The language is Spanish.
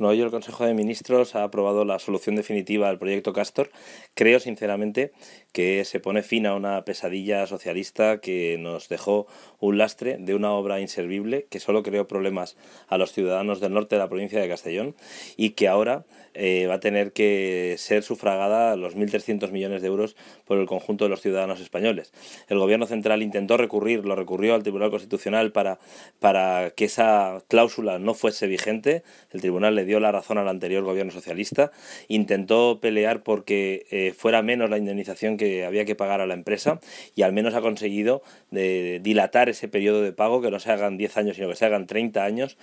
hoy el Consejo de Ministros ha aprobado la solución definitiva al proyecto Castor. Creo sinceramente que se pone fin a una pesadilla socialista que nos dejó un lastre de una obra inservible que solo creó problemas a los ciudadanos del norte de la provincia de Castellón y que ahora eh, va a tener que ser sufragada los 1.300 millones de euros por el conjunto de los ciudadanos españoles. El gobierno central intentó recurrir, lo recurrió al Tribunal Constitucional para, que esa cláusula no fuese vigente. El tribunal le dio la razón al anterior gobierno socialista. Intentó pelear porque eh, fuera menos la indemnización que había que pagar a la empresa y al menos ha conseguido eh, dilatar ese periodo de pago, que no se hagan 10 años, sino que se hagan 30 años